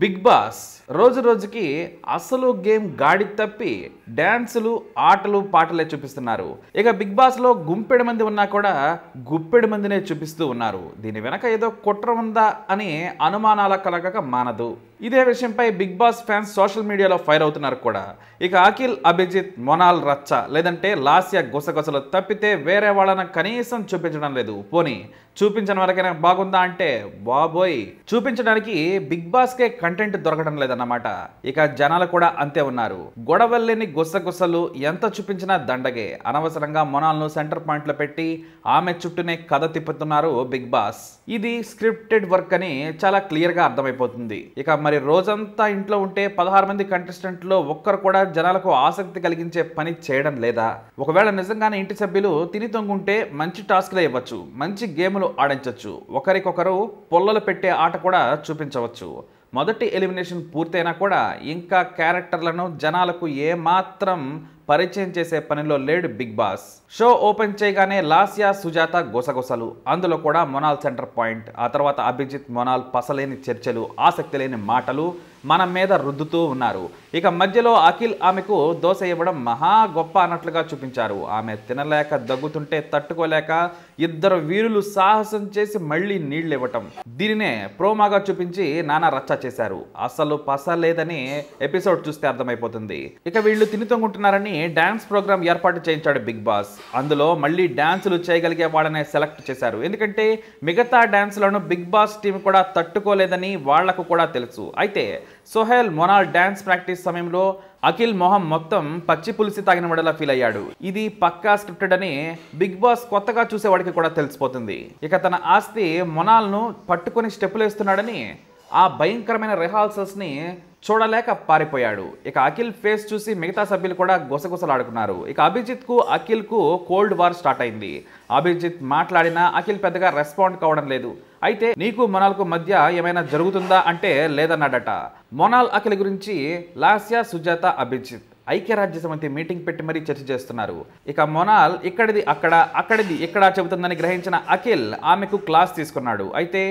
big boss రోజు రోజుకి అసలు గేమ్ గాడి తప్పి డ్యాన్సులు ఆటలు పాటలే చూపిస్తున్నారు ఇక బిగ్ బాస్లో గుంపెడు మంది ఉన్నా కూడా గుప్పెడు మందినే చూపిస్తూ ఉన్నారు దీని వెనక ఏదో కుట్ర ఉందా అని అనుమానాల కలగక మానదు ఇదే విషయంపై బిగ్ బాస్ ఫ్యాన్స్ సోషల్ మీడియాలో ఫైర్ అవుతున్నారు కూడా ఇక అఖిల్ అభిజిత్ మొనాల్ రచ్చ లేదంటే లాస్య గుసగుసలు తప్పితే వేరే వాళ్ళని కనీసం చూపించడం లేదు పోనీ చూపించడం వరకైనా బాగుందా అంటే బాబోయ్ చూపించడానికి బిగ్ బాస్కే కంటెంట్ దొరకడం లేదన్నమాట ఇక జనాలు కూడా అంతే ఉన్నారు గొడవల్లేని గుసగుసలు ఎంత చూపించినా దండగే అనవసరంగా మొనాల్ను సెంటర్ పాయింట్లో పెట్టి ఆమె చుట్టూనే కథ తిప్పుతున్నారు బిగ్ బాస్ ఇది స్క్రిప్టెడ్ వర్క్ అని చాలా క్లియర్గా అర్థమైపోతుంది ఇక మరి రోజంతా ఇంట్లో ఉంటే పదహారు మంది లో ఒక్కరు కూడా జనాలకు ఆసక్తి కలిగించే పని చేయడం లేదా ఒకవేళ నిజంగానే ఇంటి సభ్యులు తిని తొంగుంటే మంచి టాస్క్లు ఇవ్వచ్చు మంచి గేములు ఆడించవచ్చు ఒకరికొకరు పొల్లలు పెట్టే ఆట కూడా చూపించవచ్చు మొదటి ఎలిమినేషన్ పూర్తయినా కూడా ఇంకా క్యారెక్టర్లను జనాలకు ఏమాత్రం పరిచయం చేసే పనిలో లేడు బిగ్ బాస్ షో ఓపెన్ చేయగానే లాస్యా సుజాత గోసగోసలు అందులో కూడా మొనాల్ సెంటర్ పాయింట్ ఆ తర్వాత అభిజిత్ మొనాల్ పసలేని చర్చలు ఆసక్తి లేని మాటలు మన మీద రుద్దుతూ ఉన్నారు ఇక మధ్యలో అఖిల్ ఆమెకు దోశ ఇవ్వడం మహా గొప్ప అన్నట్లుగా చూపించారు ఆమె తినలేక దగ్గుతుంటే తట్టుకోలేక ఇద్దరు వీరులు సాహసం చేసి మళ్ళీ నీళ్ళు ఇవ్వటం దీనినే ప్రోమాగా చూపించి నానా రచ్చ చేశారు అసలు పస లేదని ఎపిసోడ్ చూస్తే అర్థమైపోతుంది ఇక వీళ్ళు తినితొంగుంటున్నారని డ్యాన్స్ ప్రోగ్రామ్ ఏర్పాటు చేయించాడు బిగ్ బాస్ అందులో మళ్ళీ డ్యాన్సులు చేయగలిగే వాళ్ళనే సెలెక్ట్ చేశారు ఎందుకంటే మిగతా డ్యాన్స్లను బిగ్ బాస్ టీం కూడా తట్టుకోలేదని వాళ్లకు కూడా తెలుసు అయితే సోహెల్ మొనాల్ డ్యాన్స్ ప్రాక్టీస్ సమయంలో అఖిల్ మొహం మొత్తం పచ్చి పులిసి తాగిన వడలా ఫీల్ అయ్యాడు ఇది పక్కా స్క్రిప్టెడ్ అని బిగ్ బాస్ కొత్తగా చూసేవాడికి కూడా తెలిసిపోతుంది ఇక తన ఆస్తి మొనాల్ను పట్టుకొని స్టెప్పులు వేస్తున్నాడని ఆ భయంకరమైన రిహార్సల్స్ని చూడలేక పారిపోయాడు ఇక అఖిల్ ఫేస్ చూసి మిగతా సభ్యులు కూడా గుసగుసలాడుకున్నారు ఇక అభిజిత్కు అఖిల్కు కోల్డ్ వార్ స్టార్ట్ అయింది అభిజిత్ మాట్లాడినా అఖిల్ పెద్దగా రెస్పాండ్ కావడం లేదు అయితే నీకు మొనాల్కు మధ్య ఏమైనా జరుగుతుందా అంటే లేదన్నాడట మొనాల్ అఖిల గురించి లాస్యా సుజాత అభిజిత్ ఐక్యరాజ్య సమితి మీటింగ్ పెట్టి మరీ చర్చ చేస్తున్నారు ఇక మొనాల్ ఇక్కడిది అక్కడ అక్కడిది ఇక్కడ చెబుతుందని గ్రహించిన అఖిల్ ఆమెకు క్లాస్ తీసుకున్నాడు అయితే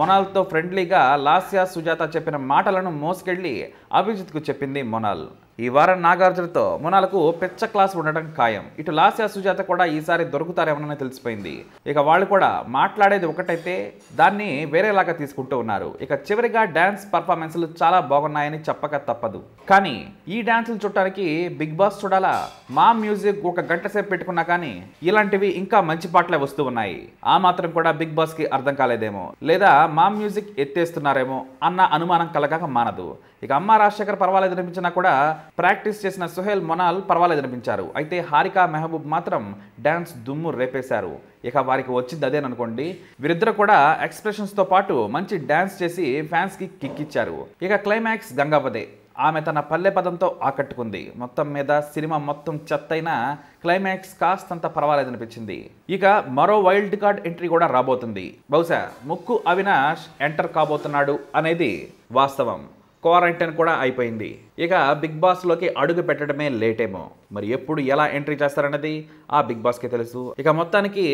మొనాల్తో ఫ్రెండ్లీగా లాస్యా సుజాత చెప్పిన మాటలను మోసుకెళ్ళి అభిజిత్కు చెప్పింది మొనాల్ ఈ వారం నాగార్జునతో మునాలకు పెచ్చ క్లాస్ ఉండటం ఖాయం ఇటు లాస్య సుజాత కూడా ఈసారి దొరుకుతారేమోనని తెలిసిపోయింది ఇక వాళ్ళు కూడా మాట్లాడేది ఒకటైతే దాన్ని వేరేలాగా తీసుకుంటూ ఉన్నారు ఇక చివరిగా డ్యాన్స్ పర్ఫార్మెన్స్లు చాలా బాగున్నాయని చెప్పక తప్పదు కానీ ఈ డ్యాన్స్లు చూడటానికి బిగ్ బాస్ చూడాలా మా మ్యూజిక్ ఒక గంట సేపు పెట్టుకున్నా కానీ ఇలాంటివి ఇంకా మంచి పాటలే వస్తూ ఉన్నాయి ఆ మాత్రం కూడా బిగ్ బాస్కి అర్థం కాలేదేమో లేదా మా మ్యూజిక్ ఎత్తేస్తున్నారేమో అన్న అనుమానం కలగక మానదు ఇక అమ్మ రాజశేఖర్ పర్వాలేదు అనిపించినా కూడా ప్రాక్టీస్ చేసిన సుహేల్ మొనాల్ పర్వాలేదనిపించారు అయితే హారిక మెహబూబ్ మాత్రం డ్యాన్స్ దుమ్ము రేపేశారు ఇక వారికి వచ్చింది అదేననుకోండి వీరిద్దరు కూడా ఎక్స్ప్రెషన్స్తో పాటు మంచి డ్యాన్స్ చేసి ఫ్యాన్స్కి కిక్కిచ్చారు ఇక క్లైమాక్స్ గంగాపదే ఆమె తన పల్లె పదంతో ఆకట్టుకుంది మొత్తం మీద సినిమా మొత్తం చెత్తైనా క్లైమాక్స్ కాస్తంత పర్వాలేదనిపించింది ఇక మరో వైల్డ్ కార్డ్ ఎంట్రీ కూడా రాబోతుంది బహుశా ముక్కు అవినాష్ ఎంటర్ కాబోతున్నాడు అనేది వాస్తవం క్వారంటైన్ కూడా అయిపోయింది ఇక బిగ్ బాస్లోకి అడుగు పెట్టడమే లేటేమో మరి ఎప్పుడు ఎలా ఎంట్రీ చేస్తారన్నది ఆ బిగ్ బాస్కి తెలుసు ఇక మొత్తానికి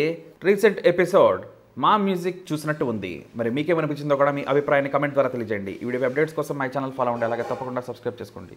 రీసెంట్ ఎపిసోడ్ మా మ్యూజిక్ చూసినట్టు ఉంది మరి మీకేమనిపించిందో కూడా మీ అభిప్రాయాన్ని కమెంట్ ద్వారా తెలియజేయండి ఈ వీడియో అప్డేట్స్ కోసం మై ఛానల్ ఫాలో ఉండే అలాగే తప్పకుండా సబ్స్క్రైబ్ చేసుకోండి